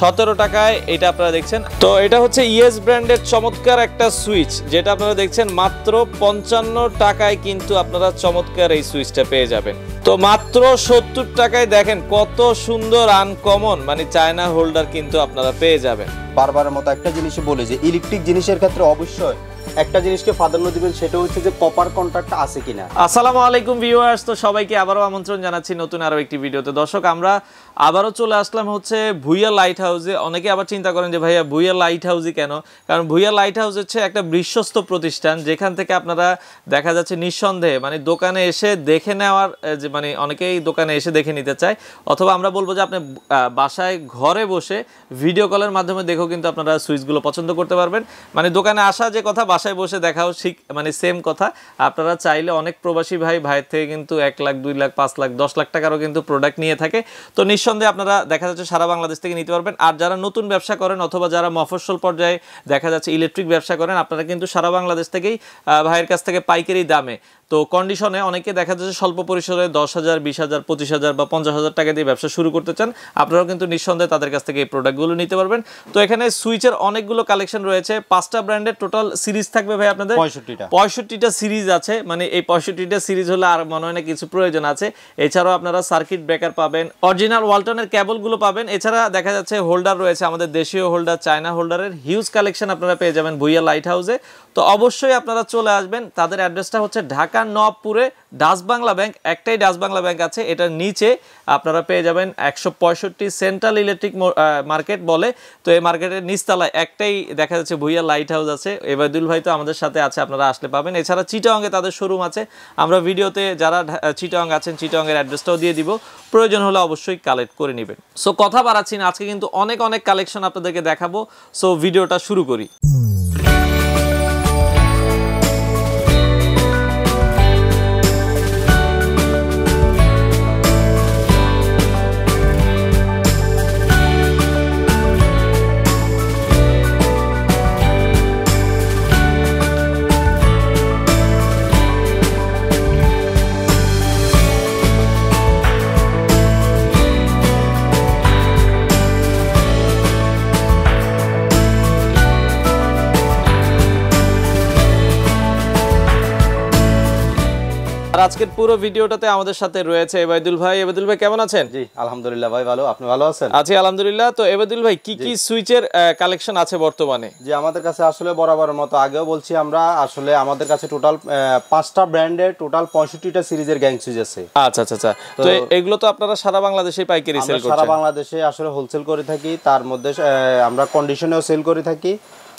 সতেরো টাকায় এটা আপনারা দেখছেন তো এটা হচ্ছে ইয়েস ব্র্যান্ডের চমৎকার একটা সুইচ যেটা আপনারা দেখছেন মাত্র পঞ্চান্ন টাকায় কিন্তু আপনারা চমৎকার এই সুইচটা পেয়ে যাবেন তো মাত্র সত্তর টাকায় দেখেন কত সুন্দর আনকমন মানে চায়না হোল্ডার কিন্তু আপনারা পেয়ে যাবেন বারবারের মতো একটা জিনিসই বলে যে ইলেকট্রিক জিনিসের ক্ষেত্রে অবশ্যই একটা জিনিসকে প্রাধান্য দিবেন সেটা হচ্ছে যে কপার কন্ট্রাক্ট আছে কিনা আসসালামু আলাইকুম ভিউয়ার্স তো সবাইকে আবারও আমন্ত্রণ জানাচ্ছি নতুন আরও একটি ভিডিওতে দর্শক আমরা আবারও চলে আসলাম হচ্ছে ভুইয়া লাইট হাউসে অনেকে আবার চিন্তা করেন যে ভাইয়া ভুইয়া লাইট হাউসই কেন কারণ ভুইয়া লাইট হাউস হচ্ছে একটা বিশ্বস্ত প্রতিষ্ঠান যেখান থেকে আপনারা দেখা যাচ্ছে নিঃসন্দেহে মানে দোকানে এসে দেখে নেওয়ার যে মানে মানে অনেকেই দোকানে এসে দেখে নিতে চায় অথবা আমরা বলবো যে আপনি বাসায় ঘরে বসে ভিডিও কলের মাধ্যমে দেখো কিন্তু আপনারা সুইচগুলো পছন্দ করতে পারবেন মানে দোকানে আসা যে কথা বাসায় বসে দেখাও ঠিক মানে সেম কথা আপনারা চাইলে অনেক প্রবাসী ভাই ভাইয়ের থেকে কিন্তু এক লাখ দুই লাখ পাঁচ লাখ দশ লাখ টাকারও কিন্তু প্রোডাক্ট নিয়ে থাকে তো নিঃসন্দেহে আপনারা দেখা যাচ্ছে সারা বাংলাদেশ থেকে নিতে পারবেন আর যারা নতুন ব্যবসা করেন অথবা যারা মফস্বল পর্যায়ে দেখা যাচ্ছে ইলেকট্রিক ব্যবসা করেন আপনারা কিন্তু সারা বাংলাদেশ থেকেই ভাইয়ের কাছ থেকে পাইকারি দামে তো কন্ডিশনে অনেকে দেখা যাচ্ছে স্বল্প পরিসরে দশ হাজার বিশ হাজার পঁচিশ হাজার বা পঞ্চাশ হাজার টাকা দিয়ে ব্যবসা শুরু করতে চান আপনারাও কিন্তু নিঃসন্দেহে তাদের কাছ থেকে এই প্রোডাক্টগুলো নিতে পারবেন তো এখানে সুইচের অনেকগুলো কালেকশন রয়েছে পাঁচটা ব্র্যান্ডের টোটাল সিরিজ থাকবে ভাই আপনাদের পঁয়ষট্টিটা পঁয়ষট্টিটা সিরিজ আছে মানে এই পঁয়ষট্টিটা সিরিজ হলে আর মনে হয় না কিছু প্রয়োজন আছে এছাড়াও আপনারা সার্কিট ব্রেকার পাবেন অরিজিনাল ওয়ালটনের ক্যাবলগুলো পাবেন এছাড়া দেখা যাচ্ছে হোল্ডার রয়েছে আমাদের দেশীয় হোল্ডার চায়না হোল্ডারের হিউজ কালেকশন আপনারা পেয়ে যাবেন ভুইয়া লাইট হাউসে তো অবশ্যই আপনারা চলে আসবেন তাদের অ্যাড্রেসটা হচ্ছে ঢাকা ঢাকার নবপুরে ডাস বাংলা ব্যাংক একটাই ডাস বাংলা ব্যাংক আছে এটার নিচে আপনারা পেয়ে যাবেন একশো সেন্ট্রাল ইলেকট্রিক মার্কেট বলে তো এই মার্কেটের নিচতলায় একটাই দেখা যাচ্ছে ভুইয়া লাইট হাউস আছে এবায়দুল ভাই তো আমাদের সাথে আছে আপনারা আসলে পাবেন এছাড়া চিটাঙ্গে তাদের শোরুম আছে আমরা ভিডিওতে যারা চিটাং আছেন চিটাঙ্গের অ্যাড্রেসটাও দিয়ে দিব প্রয়োজন হলে অবশ্যই কালেক্ট করে নেবেন সো কথা বাড়াচ্ছি না আজকে কিন্তু অনেক অনেক কালেকশন আপনাদেরকে দেখাবো সো ভিডিওটা শুরু করি আর আজকের পুরো ভিডিওটাতে আমাদের সাথে রয়েছে এবাইদুল ভাই এবাইদুল ভাই কেমন আছেন জি আলহামদুলিল্লাহ ভাই ভালো আপনি ভালো আছেন আছি আলহামদুলিল্লাহ তো এবাইদুল ভাই কি কি সুইচের কালেকশন আছে বর্তমানে জি আমাদের কাছে আসলে বরাবরের মতো আগেও বলছি আমরা আসলে আমাদের কাছে টোটাল পাঁচটা ব্র্যান্ডের টোটাল পঁয়ষট্টিটা সিরিজের গ্যাং সুইচ আছে আচ্ছা আচ্ছা আচ্ছা তো এগুলো তো আপনারা সারা বাংলাদেশে পাইকারি সেল করছেন সারা বাংলাদেশে আসলে হোলসেল করে থাকি তার মধ্যে আমরা কন্ডিশনেও সেল করে থাকি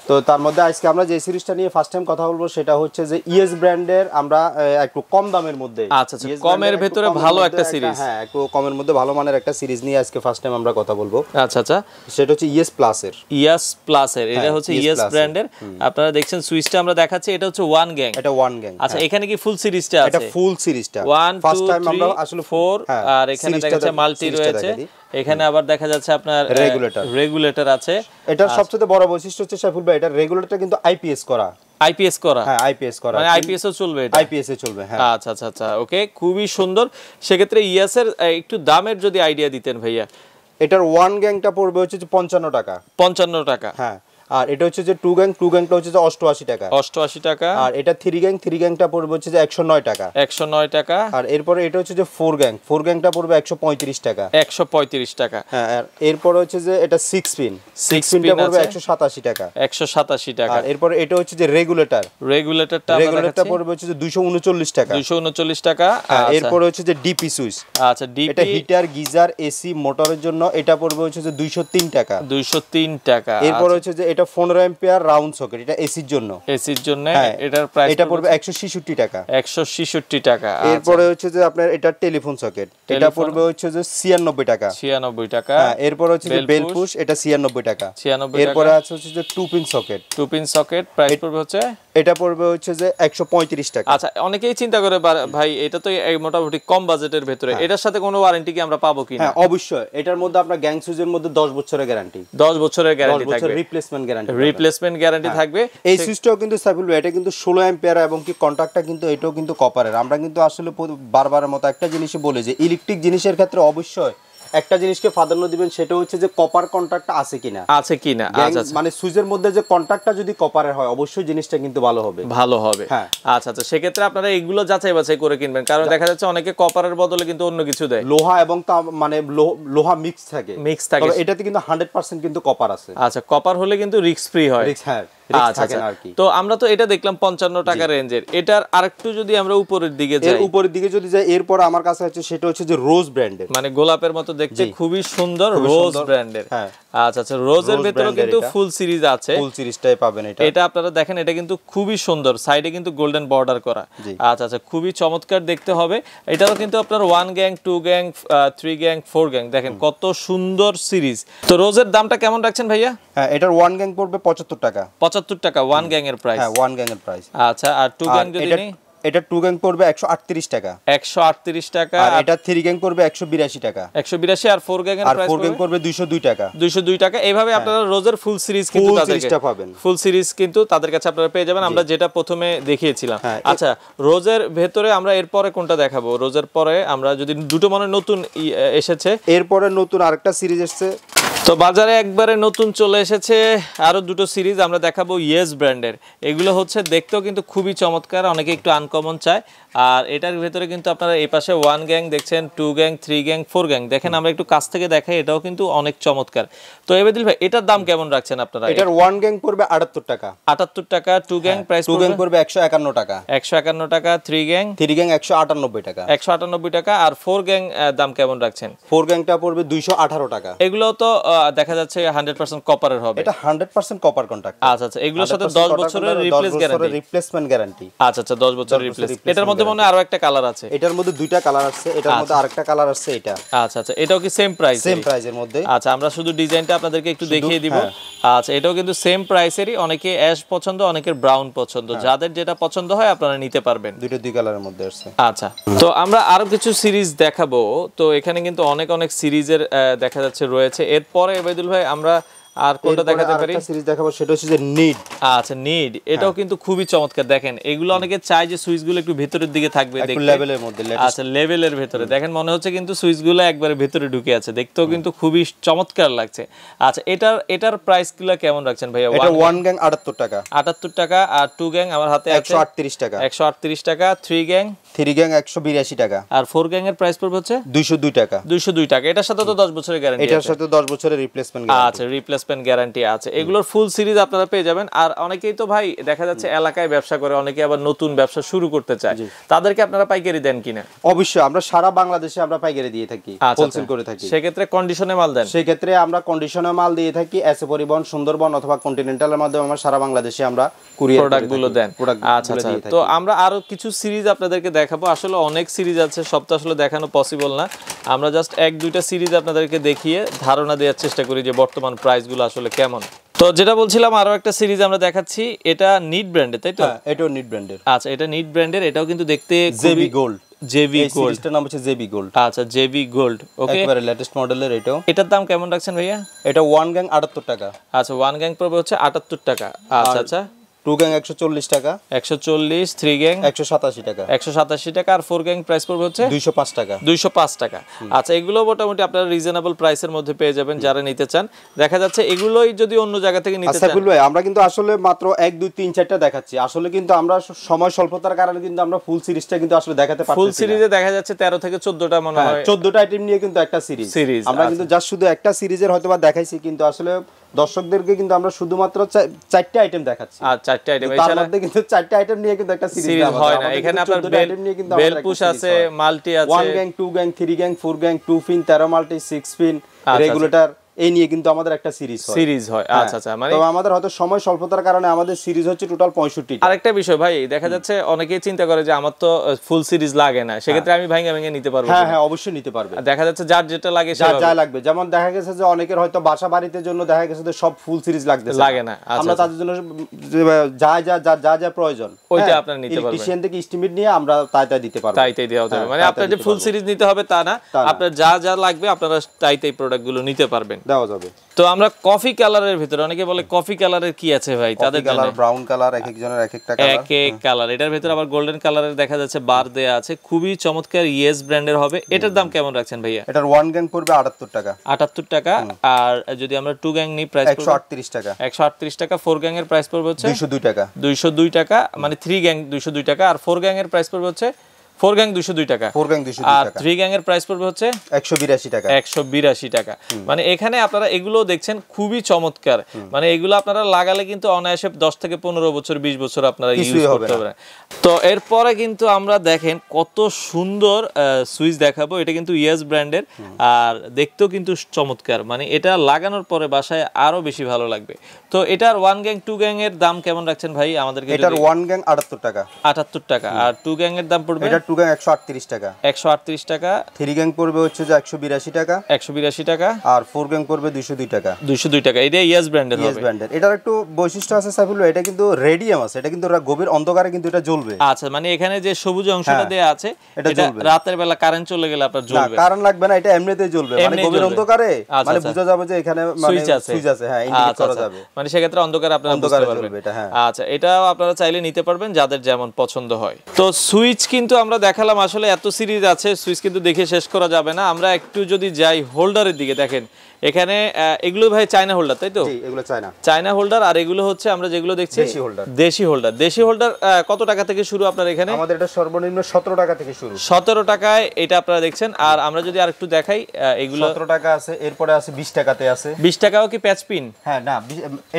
তো তার মধ্যে আজকে আমরা যে সিরিজটা নিয়ে ফার্স্ট টাইম কথা বলবো সেটা হচ্ছে যে ইএস e ব্র্যান্ডের আমরা একটু কম দামের মধ্যে আচ্ছা, আচ্ছা e কমের ভেতরে ভালো একটা সিরিজ হ্যাঁ একটু কমের মধ্যে ভালো মানের একটা সিরিজ নিয়ে আজকে ফার্স্ট টাইম আমরা কথা বলবো আচ্ছা আচ্ছা সেটা হচ্ছে ইএস প্লাস এর ইএস প্লাস এর এটা হ্যাঁ, হচ্ছে ইএস e ব্র্যান্ডের আপনারা দেখছেন সুইচটা আমরা দেখাচ্ছি এটা হচ্ছে ওয়ান গ্যাং এটা ওয়ান গ্যাং আচ্ছা হ্যাঁ। এখানে কি ফুল সিরিজটা আছে এটা ফুল সিরিজটা ওয়ান 2 আসলে ফোর হ্যাঁ, আর এখানে দেখা যাচ্ছে মাল্টি রয়েছে এখানে আবার দেখা যাচ্ছে আপনার রেগুলেটর রেগুলেটর আছে এটার সবচেয়ে বড় বৈশিষ্ট্য হচ্ছে সাইফুল ভাই এটা রেগুলেটর কিন্তু আইপিএস করা আইপিএস করা হ্যাঁ আইপিএস করা মানে আইপিএস ও চলবে এটা আইপিএস এ চলবে হ্যাঁ আচ্ছা আচ্ছা আচ্ছা ওকে খুবই সুন্দর সেক্ষেত্রে এর একটু দামের যদি আইডিয়া দিতেন ভাইয়া এটার ওয়ান গ্যাংটা পড়বে হচ্ছে পঞ্চান্ন টাকা পঞ্চান্ন টাকা হ্যাঁ আর এটা হচ্ছে যে টু গ্যাং টু গ্যাংটা হচ্ছে যে অষ্টআশি টাকা অষ্টআশি টাকা আর এটা থ্রি গ্যাং থ্রি গ্যাংটা পড়বে হচ্ছে যে একশো নয় টাকা একশো নয় টাকা আর এরপরে এটা হচ্ছে যে ফোর গ্যাং ফোর গ্যাংটা পড়বে একশো পঁয়ত্রিশ টাকা একশো পঁয়ত্রিশ টাকা হ্যাঁ আর এরপরে হচ্ছে যে এটা সিক্স পিন সিক্স পিনটা পড়বে একশো সাতাশি টাকা একশো সাতাশি টাকা এরপরে এটা হচ্ছে যে রেগুলেটার রেগুলেটারটা রেগুলেটরটা পড়বে হচ্ছে যে দুশো উনচল্লিশ টাকা দুশো উনচল্লিশ টাকা এরপরে হচ্ছে যে ডিপি সুইচ আচ্ছা ডিপি এটা হিটার গিজার এসি মোটরের জন্য এটা পড়বে হচ্ছে যে দুইশো তিন টাকা দুইশো তিন টাকা এরপরে হচ্ছে যে এটা 15 एंपিয়ার রাউন্ড সকেট এটা এসির জন্য এসির জন্য হ্যাঁ, এটার প্রাইস এটা পড়বে 166 টাকা 166 টাকা আচ্ছা। এরপরে হচ্ছে যে আপনার এটা টেলিফোন সকেট এটা পড়বে হচ্ছে যে 96 টাকা 96 টাকা হ্যাঁ এরপর হচ্ছে যে বেল পুশ এটা 96 টাকা 96 এরপরে আছে হচ্ছে যে two pin socket two pin socket price পড়বে হচ্ছে এটা পড়বে হচ্ছে যে 135 টাকা আচ্ছা অনেকেই চিন্তা করে ভাই এটা তো মোটামুটি কম বাজেটের ভেতরে হ্যাঁ। এটার সাথে কোনো ওয়ারেন্টি কি আমরা পাবো কি হ্যাঁ অবশ্যই এটার মধ্যে আপনার গ্যাং সুইচের মধ্যে দশ বছরের গ্যারান্টি দশ বছরের guarantee replacement guarantee replacement guarantee থাকবে এই সুইচটাও কিন্তু সাইফুল এটা কিন্তু ষোলো অ্যাম্পিয়ার এবং কি কন্ট্রাক্টটা কিন্তু এটাও কিন্তু কপারের আমরা কিন্তু আসলে বারবারের মতো একটা জিনিসই বলে যে ইলেকট্রিক জিনিসের ক্ষেত্রে অবশ্যই একটা জিনিসকে প্রাধান্য দিবেন সেটা হচ্ছে যে কপার কন্ট্রাক্ট আছে কিনা আছে কিনা আচ্ছা, আচ্ছা। মানে সুইজের মধ্যে যে কন্ট্রাক্টটা যদি কপারের হয় অবশ্যই জিনিসটা কিন্তু ভালো হবে ভালো হবে হ্যাঁ আচ্ছা আচ্ছা সেক্ষেত্রে আপনারা এগুলো যাচাই বাছাই করে কিনবেন কারণ দেখা যাচ্ছে অনেকে কপারের বদলে কিন্তু অন্য কিছু দেয় লোহা এবং মানে লোহা মিক্স থাকে মিক্স থাকে এটাতে কিন্তু হান্ড্রেড পার্সেন্ট কিন্তু কপার আছে আচ্ছা কপার হলে কিন্তু রিস্ক ফ্রি হয় হ্যাঁ আচ্ছা, আচ্ছা। তো আমরা তো এটা দেখলাম পঞ্চান্ন টাকা রেঞ্জের এটার আরেকটু যদি আমরা উপরের দিকে যাই উপরের দিকে যদি যাই এরপর আমার কাছে হচ্ছে সেটা হচ্ছে যে রোজ ব্র্যান্ডের মানে গোলাপের মতো দেখতে খুবই সুন্দর রোজ ব্র্যান্ডের আচ্ছা আচ্ছা রোজের ভেতরে কিন্তু ফুল সিরিজ আছে ফুল সিরিজটাই পাবেন এটা এটা আপনারা দেখেন এটা কিন্তু খুবই সুন্দর সাইডে কিন্তু গোল্ডেন বর্ডার করা আচ্ছা আচ্ছা খুবই চমৎকার দেখতে হবে এটাও কিন্তু আপনার one gang two gang three gang four gang দেখেন কত সুন্দর সিরিজ তো রোজের দামটা কেমন রাখছেন ভাইয়া হ্যাঁ এটার ওয়ান গ্যাং পড়বে পঁচাত্তর টাকা পঁচাত্তর পঁচাত্তর টাকা ওয়ান গ্যাং এর প্রাইস হ্যাঁ ওয়ান গ্যাং এর প্রাইস আচ্ছা আর টু গ্যাং যদি এটা টু গ্যাং পড়বে একশো আটত্রিশ টাকা একশো আটত্রিশ টাকা আর এটা থ্রি গ্যাং পড়বে একশো বিরাশি টাকা একশো বিরাশি আর ফোর গ্যাং আর ফোর গ্যাং পড়বে দুইশো দুই টাকা দুইশো দুই টাকা এইভাবে হ্যাঁ। আপনারা রোজের ফুল সিরিজ কিন্তু সিরিজটা পাবেন ফুল সিরিজ কিন্তু তাদের কাছে আপনারা পেয়ে যাবেন আমরা যেটা প্রথমে দেখিয়েছিলাম হ্যাঁ, আচ্ছা রোজের ভেতরে আমরা এরপরে কোনটা দেখাবো রোজের পরে আমরা যদি দুটো মনে নতুন এসেছে এরপরে নতুন আরেকটা সিরিজ এসেছে তো বাজারে একবারে নতুন চলে এসেছে আরও দুটো সিরিজ আমরা দেখাবো ইয়েস ব্র্যান্ডের এগুলো হচ্ছে দেখতেও কিন্তু খুবই চমৎকার অনেকে একটু আনকমন চায় আর এটার ভেতরে কিন্তু আপনারা এই পাশে ওয়ান গ্যাং দেখছেন two gang three gang four gang দেখেন আমরা একটু কাছ থেকে দেখাই এটাও কিন্তু অনেক চমৎকার তো এবেদিল ভাই এটার দাম কেমন রাখছেন আপনারা এটার ওয়ান গ্যাং পড়বে আটাত্তর টাকা আটাত্তর টাকা two gang price two gang পড়বে একশো একান্ন টাকা একশো একান্ন টাকা থ্রি গ্যাং থ্রি গ্যাং একশো আটানব্বই টাকা একশো আটানব্বই টাকা আর ফোর গ্যাং দাম কেমন রাখছেন ফোর গ্যাংটা পড়বে দুইশো আঠারো টাকা এগুলো তো দেখা যাচ্ছে কপারের হবে এটা কপার আচ্ছা আচ্ছা এগুলোর সাথে বছরের রিপ্লেস গ্যারান্টি রিপ্লেসমেন্ট গ্যারান্টি আচ্ছা আচ্ছা বছরের রিপ্লেস এটার মধ্যে মনে আরো একটা কালার আছে এটার মধ্যে দুইটা কালার আছে এটার মধ্যে আচ্ছা। আরেকটা কালার আছে এটা আচ্ছা আচ্ছা এটাও কি সেম প্রাইস সেম মধ্যে আচ্ছা আমরা শুধু ডিজাইনটা আপনাদেরকে একটু দেখিয়ে দিব হ্যাঁ। আচ্ছা এটাও কিন্তু সেম প্রাইসেরই অনেকে অ্যাশ পছন্দ অনেকের ব্রাউন পছন্দ হ্যাঁ। যাদের যেটা পছন্দ হয় আপনারা নিতে পারবেন দুইটা দুই কালারের মধ্যে আছে আচ্ছা তো আমরা আরো কিছু সিরিজ দেখাবো তো এখানে কিন্তু অনেক অনেক সিরিজের দেখা যাচ্ছে রয়েছে এরপর পরে এবায়দুল ভাই আমরা আর কোনটা দেখাতে পারি একটা সিরিজ দেখাবো সেটা হচ্ছে যে নিড আচ্ছা নিড এটাও হ্যাঁ। কিন্তু খুবই চমৎকার দেখেন এগুলো অনেকে চাই যে সুইচগুলো একটু ভিতরের দিকে থাকবে দেখতে লেভেলের মধ্যে আচ্ছা লেভেলের ভিতরে দেখেন মনে হচ্ছে কিন্তু সুইচগুলো একবারে ভিতরে ঢুকে আছে দেখতেও কিন্তু খুবই চমৎকার লাগছে আচ্ছা এটার এটার প্রাইসগুলো কেমন রাখছেন ভাইয়া এটা ওয়ান গ্যাং 78 টাকা 78 টাকা আর টু গ্যাং আমার হাতে 138 টাকা 138 টাকা থ্রি গ্যাং থ্রি গ্যাং 182 টাকা আর ফোর গ্যাং এর প্রাইস পড়বে হচ্ছে 202 টাকা 202 টাকা এটার সাথে তো 10 বছরের গ্যারান্টি এটার সাথে 10 বছরের রিপ্লেসমেন্ট গ্যারান্টি আচ্ছা রিপ্লেস সাসপেন্ড গ্যারান্টি আছে এগুলোর ফুল সিরিজ আপনারা পেয়ে যাবেন আর অনেকেই তো ভাই দেখা যাচ্ছে এলাকায় ব্যবসা করে অনেকে আবার নতুন ব্যবসা শুরু করতে চায় তাদেরকে আপনারা পাইকারি দেন কিনা অবশ্যই আমরা সারা বাংলাদেশে আমরা পাইকারি দিয়ে থাকি হোলসেল আচ্ছা, আচ্ছা। করে থাকি সেক্ষেত্রে কন্ডিশনে মাল দেন সেক্ষেত্রে আমরা কন্ডিশনে মাল দিয়ে থাকি এসে পরিবহন সুন্দরবন অথবা কন্টিনেন্টালের মাধ্যমে আমরা সারা বাংলাদেশে আমরা কুরিয়ার প্রোডাক্ট গুলো দেন আচ্ছা, আচ্ছা। তো আমরা আরো কিছু সিরিজ আপনাদেরকে দেখাবো আসলে অনেক সিরিজ আছে সব আসলে দেখানো পসিবল না আমরা জাস্ট এক দুইটা সিরিজ আপনাদেরকে দেখিয়ে ধারণা দেওয়ার চেষ্টা করি যে বর্তমান প্রাইস সাইজগুলো আসলে কেমন তো যেটা বলছিলাম আরো একটা সিরিজ আমরা দেখাচ্ছি এটা নিট ব্র্যান্ডের তাই তো হ্যাঁ, এটাও নিট ব্র্যান্ডের আচ্ছা এটা নিট ব্র্যান্ডের এটাও কিন্তু দেখতে জেবি গোল্ড জেভি গোল্ড এটার নাম হচ্ছে জেভি গোল্ড আচ্ছা জেভি গোল্ড ওকে একেবারে লেটেস্ট মডেলের এটাও এটার দাম কেমন রাখছেন ভাইয়া এটা ওয়ান গ্যাং আটাত্তর টাকা আচ্ছা ওয়ান গ্যাং পড়বে হচ্ছে আটাত্তর টাকা আচ্ছা আচ্ছা টু গ্যাং একশো টাকা একশো চল্লিশ থ্রি গ্যাং একশো টাকা একশো টাকা আর ফোর গ্যাং প্রাইস পড়বে হচ্ছে দুইশো টাকা দুইশো টাকা আচ্ছা এগুলো মোটামুটি আপনারা রিজনেবল প্রাইসের মধ্যে পেয়ে যাবেন যারা নিতে চান দেখা যাচ্ছে এগুলোই যদি অন্য জায়গা থেকে নিতে আচ্ছা, চান আমরা কিন্তু আসলে মাত্র এক দুই তিন চারটা দেখাচ্ছি আসলে কিন্তু আমরা সময় স্বল্পতার কারণে কিন্তু আমরা ফুল সিরিজটা কিন্তু আসলে দেখাতে পারছি ফুল সিরিজে দেখা যাচ্ছে তেরো থেকে চোদ্দটা মনে হ্যাঁ, হয় চোদ্দটা আইটেম নিয়ে কিন্তু একটা সিরিজ সিরিজ আমরা কিন্তু জাস্ট আচ্ছা। শুধু একটা সিরিজের হয়তো বা দেখাইছি কিন্তু আসলে দর্শকদেরকে কিন্তু আমরা শুধুমাত্র চারটি আইটেম দেখাচ্ছি আর চারটি আইটেম এর মধ্যে কিন্তু চারটি আইটেম নিয়ে কিন্তু একটা সিরিজ হয় না এখানে আপনার বেল নিয়ে কিন্তু বেল পুশ আছে মাল্টি আছে one gang two gang three gang four gang two pin 13 multi six pin regulator এই নিয়ে কিন্তু আমাদের একটা সিরিজ সিরিজ হয় হ্যাঁ। আচ্ছা আচ্ছা মানে আমাদের হয়তো সময় স্বল্পতার কারণে আমাদের সিরিজ হচ্ছে টোটাল 65 আরেকটা বিষয় ভাই দেখা যাচ্ছে অনেকেই চিন্তা করে যে আমার তো ফুল সিরিজ লাগে না সেক্ষেত্রে হ্যাঁ। আমি ভাঙা ভেঙে নিতে পারবো হ্যাঁ হ্যাঁ অবশ্যই নিতে পারবে দেখা যাচ্ছে যার যেটা লাগে যার যা লাগবে যেমন দেখা গেছে যে অনেকের হয়তো বাসা বাড়িতে জন্য দেখা গেছে যে সব ফুল সিরিজ লাগবে লাগে না আচ্ছা, আমরা আচ্ছা। তাদের জন্য যা যা যা যা যা প্রয়োজন ওইটা হ্যাঁ, আপনার নিতে পারবেন ইলেকট্রিশিয়ান থেকে এস্টিমেট নিয়ে আমরা তাই তাই দিতে পারবো তাই তাই দেওয়া যাবে মানে আপনার যে ফুল সিরিজ নিতে হবে তা না আপনার যা যা লাগবে আপনারা তাই তাই প্রোডাক্ট গুলো নিতে পারবেন দেওয়া যাবে তো আমরা কফি কালারের ভিতরে অনেকে বলে কফি কালারের কি আছে ভাই তাদের কালার ব্রাউন কালার এক একজনের এক একটা কালার এক এক কালার এটার ভিতরে আবার গোল্ডেন কালারের দেখা যাচ্ছে বার দেয়া আছে খুবই চমৎকার ইয়েস ব্র্যান্ডের হবে এটার দাম কেমন রাখছেন ভাইয়া এটার ওয়ান গ্যাং পড়বে 78 টাকা 78 টাকা আর যদি আমরা টু গ্যাং নিই প্রাইস 138 টাকা 138 টাকা ফোর গ্যাং এর প্রাইস পড়বে হচ্ছে 202 টাকা 202 টাকা মানে থ্রি গ্যাং 202 টাকা আর ফোর গ্যাং এর প্রাইস পড়বে হচ্ছে গ্যাং টাকা গ্যাং আর গ্যাং এর প্রাইস পড়বে হচ্ছে টাকা টাকা মানে এখানে আপনারা এগুলো দেখছেন খুবই চমৎকার মানে এগুলো আপনারা লাগালে কিন্তু অনায়াসে থেকে বছর বছর আপনারা ইউজ করতে তো এরপরে কিন্তু আমরা দেখেন কত সুন্দর সুইচ দেখাবো এটা কিন্তু ইয়াস ব্র্যান্ডের আর দেখতেও কিন্তু চমৎকার মানে এটা লাগানোর পরে বাসায় আরো বেশি ভালো লাগবে তো এটার ওয়ান গ্যাং টু গ্যাং এর দাম কেমন রাখছেন ভাই আমাদেরকে এটার ওয়ান গ্যাং আটাত্তর টাকা আটাত্তর টাকা আর টু গ্যাং এর দাম পড়বে টু গ্যাং একশো টাকা একশো টাকা থ্রি গ্যাং পড়বে হচ্ছে যে একশো টাকা একশো টাকা আর ফোর গ্যাং টাকা টাকা এটা ইয়াস ব্র্যান্ডের ইয়াস ব্র্যান্ডের এটার একটু বৈশিষ্ট্য আছে সাইফুল এটা কিন্তু রেডিয়াম আছে এটা কিন্তু গভীর অন্ধকারে কিন্তু এটা জ্বলবে আচ্ছা মানে এখানে যে সবুজ অংশটা হ্যাঁ, আছে এটা জ্বলবে রাতের বেলা কারেন্ট চলে গেলে আপনার জ্বলবে কারেন্ট লাগবে না এটা এমনিতেই জ্বলবে মানে গভীর অন্ধকারে আচ্ছা, মানে আচ্ছা। বোঝা যাবে যে এখানে মানে সুইচ আছে হ্যাঁ ইন্ডিকেট আচ্ছা, করা যাবে মানে সেক্ষেত্রে অন্ধকারে এটা হ্যাঁ আচ্ছা এটাও আপনারা চাইলে নিতে পারবেন যাদের যেমন পছন্দ হয় তো সুইচ কিন্তু আমরা আমরা দেখালাম আসলে এত সিরিজ আছে সুইচ কিন্তু দেখে শেষ করা যাবে না আমরা একটু যদি যাই হোল্ডারের দিকে দেখেন এখানে এগুলো ভাই চায়না হোল্ডার তাই তো এগুলো চায়না চায়না হোল্ডার আর এগুলো হচ্ছে আমরা যেগুলো দেখছি দেশি হোল্ডার দেশি হোল্ডার দেশি হোল্ডার কত টাকা থেকে শুরু আপনার এখানে আমাদের এটা সর্বনিম্ন 17 টাকা থেকে শুরু 17 টাকায় এটা আপনারা দেখছেন আর আমরা যদি আর একটু দেখাই এগুলো 17 টাকা আছে এরপরে আছে 20 টাকাতে আছে 20 টাকাও কি প্যাচ পিন হ্যাঁ না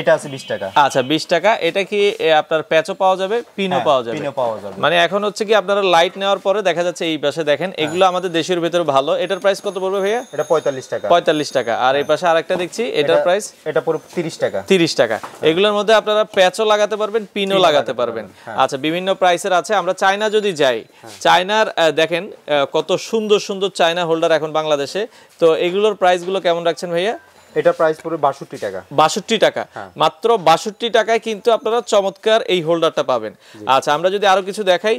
এটা আছে 20 টাকা আচ্ছা 20 টাকা এটা কি আপনার প্যাচও পাওয়া যাবে পিনও হ্যাঁ, পাওয়া যাবে পিনও পাওয়া যাবে মানে এখন হচ্ছে কি আপনারা লাইট নেওয়া নেওয়ার পরে দেখা যাচ্ছে এই পাশে দেখেন হ্যাঁ। এগুলো আমাদের দেশের ভেতরে ভালো এটার প্রাইস কত পড়বে ভাইয়া এটা পঁয়তাল্লিশ টাকা পঁয়তাল্লিশ টাকা আর এই হ্যাঁ। পাশে আরেকটা দেখছি এটার প্রাইস এটা পুরো তিরিশ টাকা তিরিশ টাকা হ্যাঁ। এগুলোর মধ্যে আপনারা প্যাচও লাগাতে পারবেন পিনও লাগাতে পারবেন আচ্ছা বিভিন্ন প্রাইসের আছে আমরা চায়না যদি যাই চায়নার দেখেন কত সুন্দর সুন্দর চায়না হোল্ডার এখন বাংলাদেশে তো এগুলোর প্রাইসগুলো কেমন রাখছেন ভাইয়া এটা প্রাইস পুরো 62 টাকা 62 টাকা হ্যাঁ। মাত্র 62 টাকায় কিন্তু আপনারা চমৎকার এই হোল্ডারটা পাবেন আচ্ছা আমরা যদি আরো কিছু দেখাই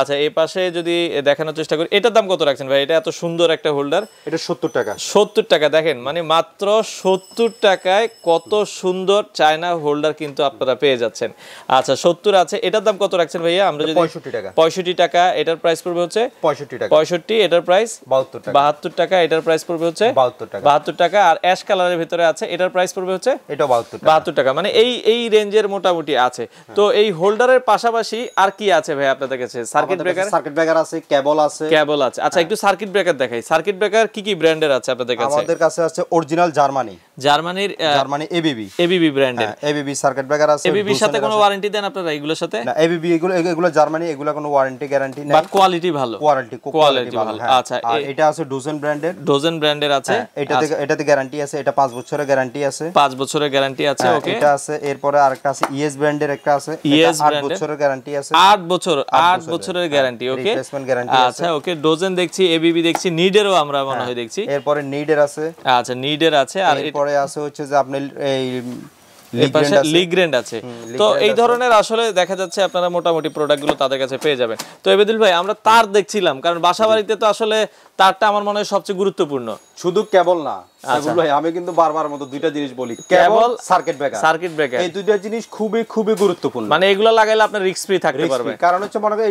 আচ্ছা এই পাশে যদি দেখানোর চেষ্টা করি এটার দাম কত রাখছেন ভাই এটা এত সুন্দর একটা হোল্ডার এটা 70 টাকা 70 টাকা দেখেন মানে মাত্র 70 টাকায় কত সুন্দর চায়না হোল্ডার কিন্তু আপনারা পেয়ে যাচ্ছেন আচ্ছা 70 আছে এটার দাম কত রাখছেন ভাইয়া আমরা যদি 65 টাকা 65 টাকা এটার প্রাইস পড়বে হচ্ছে 65 টাকা 65 এটার প্রাইস 72 টাকা 72 টাকা এটার প্রাইস পড়বে হচ্ছে 72 টাকা 72 টাকা আর অ্যাশ কালার হাজারের ভিতরে আছে এটার প্রাইস পড়বে হচ্ছে এটা বাহাত্তর টাকা মানে এই এই রেঞ্জের মোটামুটি আছে তো হ্যাঁ। এই হোল্ডারের পাশাপাশি আর কি আছে ভাই আপনাদের কাছে সার্কিট ব্রেকার সার্কিট ব্রেকার আছে কেবল আছে কেবল আছে আচ্ছা হ্যাঁ। একটু সার্কিট ব্রেকার দেখাই সার্কিট ব্রেকার কি কি ব্র্যান্ডের আছে আপনাদের কাছে আমাদের কাছে আছে অরিজিনাল জার্মানি জার্মানির জার্মানি এবিবি এবিবি ব্র্যান্ডের এবিবি সার্কিট ব্রেকার আছে এবিবির সাথে কোনো ওয়ারেন্টি দেন আপনারা এগুলোর সাথে না এবিবি এগুলো এগুলো জার্মানি এগুলো কোনো ওয়ারেন্টি গ্যারান্টি নাই বাট কোয়ালিটি ভালো কোয়ালিটি কোয়ালিটি ভালো হ্যাঁ। আচ্ছা এটা আছে ডোজেন ব্র্যান্ডের ডোজেন ব্র্যান্ডের আছে এটাতে আচ্ছা। এটাতে গ্যারান্টি আছে এটা বছরের গ্যারান্টি আছে বছরের গ্যারান্টি আছে হ্যাঁ, এটা আছে এরপরে আছে ইএস e ব্র্যান্ডের একটা আছে ইএস e বছরের গ্যারান্টি আছে বছর বছরের গ্যারান্টি ওকে রিপ্লেসমেন্ট গ্যারান্টি আচ্ছা ওকে ডোজেন দেখছি এবিবি দেখছি নিডেরও আমরা মনে হয় হ্যাঁ, দেখছি এরপরে নিডের আছে আচ্ছা নিডের আছে আর এরপরে আছে হচ্ছে যে আপনি এই তো এই ধরনের আসলে দেখা যাচ্ছে আপনারা মোটামুটি প্রোডাক্টগুলো তাদের কাছে পেয়ে যাবেন তো এবেদুল ভাই আমরা তার দেখছিলাম কারণ বাসাবাড়িতে তো আসলে তারটা আমার মনে হয় সবচেয়ে গুরুত্বপূর্ণ শুধু কেবল না আচ্ছা। এই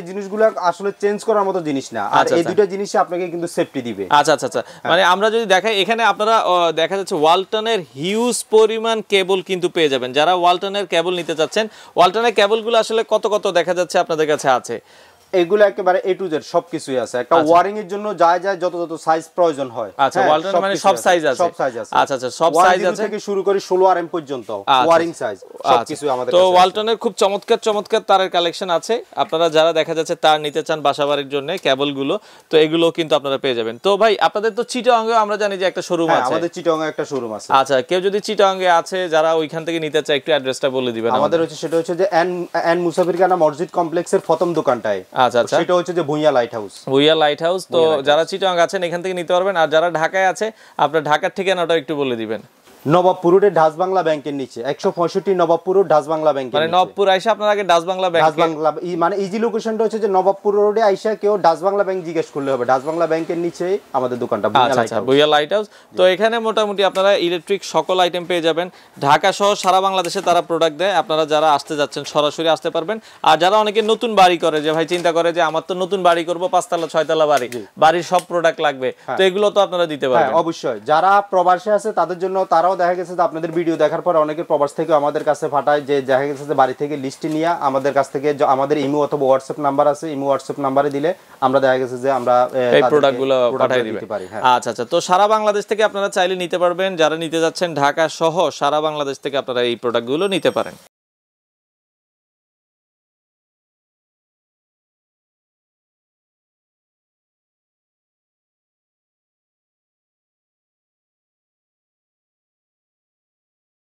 জিনিস মানে আচ্ছা, আচ্ছা। আপনাকে কিন্তু সেফটি দিবে আচ্ছা আচ্ছা হ্যাঁ। মানে আমরা যদি দেখাই এখানে আপনারা দেখা যাচ্ছে ওয়ালটনের হিউজ পরিমাণ কেবল কিন্তু পেয়ে যাবেন যারা ওয়ালটনের কেবল নিতে চাচ্ছেন ওয়ালটনের কেবল আসলে কত কত দেখা যাচ্ছে আপনাদের কাছে আছে এগুলো একেবারে এ টু জেড সবকিছুই আছে একটা আচ্ছা। ওয়ারিং এর জন্য যা যা যত যত সাইজ প্রয়োজন হয় আচ্ছা হ্যাঁ, ওয়ালটন মানে সব সাইজ আছে সব সাইজ আছে আচ্ছা আচ্ছা সব সাইজ আছে থেকে শুরু করে 16 আরএম পর্যন্ত আচ্ছা, আচ্ছা। ওয়ারিং সাইজ সবকিছু আমাদের তো ওয়ালটনের খুব চমৎকার চমৎকার তারের কালেকশন আছে আপনারা যারা দেখা যাচ্ছে তার নিতে চান বাসাবাড়ির জন্য কেবল গুলো তো এগুলো কিন্তু আপনারা পেয়ে যাবেন তো ভাই আপনাদের তো চিটাঙ্গে আমরা জানি যে একটা শোরুম হ্যাঁ, আছে আমাদের চিটাঙ্গে একটা শোরুম আছে আচ্ছা কেউ যদি চিটাঙ্গে আছে যারা ওইখান থেকে নিতে চায় একটু অ্যাড্রেসটা বলে দিবেন আমাদের হচ্ছে সেটা হচ্ছে যে এন এন মুসাফির খানা মসজিদ কমপ্লেক্সের প্রথম দোকানটায় আচ্ছা আচ্ছা এটা হচ্ছে যে Bhuiya light house Bhuiya light house তো যারা চিটাং আছেন এখান থেকে নিতে পারবেন আর যারা ঢাকায় আছে আপনার ঢাকার ঠিকানাটা একটু বলে দিবেন নবাবপুর ঢাস বাংলা ব্যাংকের নিচে একশো পঁয়ষট্টি নবাবপুর ঢাস বাংলা মানে আইসা আপনার আগে ঢাস বাংলা ব্যাংক বাংলা মানে ইজি লোকেশনটা হচ্ছে যে নবাবপুর রোডে আইসা কেউ ঢাস বাংলা ব্যাংক জিজ্ঞেস করলে হবে ঢাস বাংলা ব্যাংকের নিচে আমাদের দোকানটা আচ্ছা, আচ্ছা, বুইয়া লাইট হাউস তো এখানে মোটামুটি আপনারা ইলেকট্রিক সকল আইটেম পেয়ে যাবেন ঢাকা সহ সারা বাংলাদেশে তারা প্রোডাক্ট দেয় আপনারা যারা আসতে যাচ্ছেন সরাসরি আসতে পারবেন আর যারা অনেকে নতুন বাড়ি করে যে ভাই চিন্তা করে যে আমার তো নতুন বাড়ি করবো পাঁচতলা ছয়তলা বাড়ি বাড়ির সব প্রোডাক্ট লাগবে তো হ্যাঁ। এগুলো তো আপনারা দিতে হ্যাঁ, পারবেন অবশ্যই যারা প্রবাসে আছে তাদের জন্য তারাও তারাও দেখা গেছে যে আপনাদের ভিডিও দেখার পর অনেকে প্রবাস থেকে আমাদের কাছে ফাটায় যে দেখা গেছে যে বাড়ি থেকে লিস্ট নিয়ে আমাদের কাছ থেকে আমাদের ইমো অথবা হোয়াটসঅ্যাপ নাম্বার আছে ইমো হোয়াটসঅ্যাপ নাম্বারে দিলে আমরা দেখা গেছে যে আমরা এই প্রোডাক্টগুলো পাঠিয়ে দিতে পারি হ্যাঁ। আচ্ছা আচ্ছা তো সারা বাংলাদেশ থেকে আপনারা চাইলে নিতে পারবেন যারা নিতে যাচ্ছেন ঢাকা সহ সারা বাংলাদেশ থেকে আপনারা এই প্রোডাক্টগুলো নিতে পারেন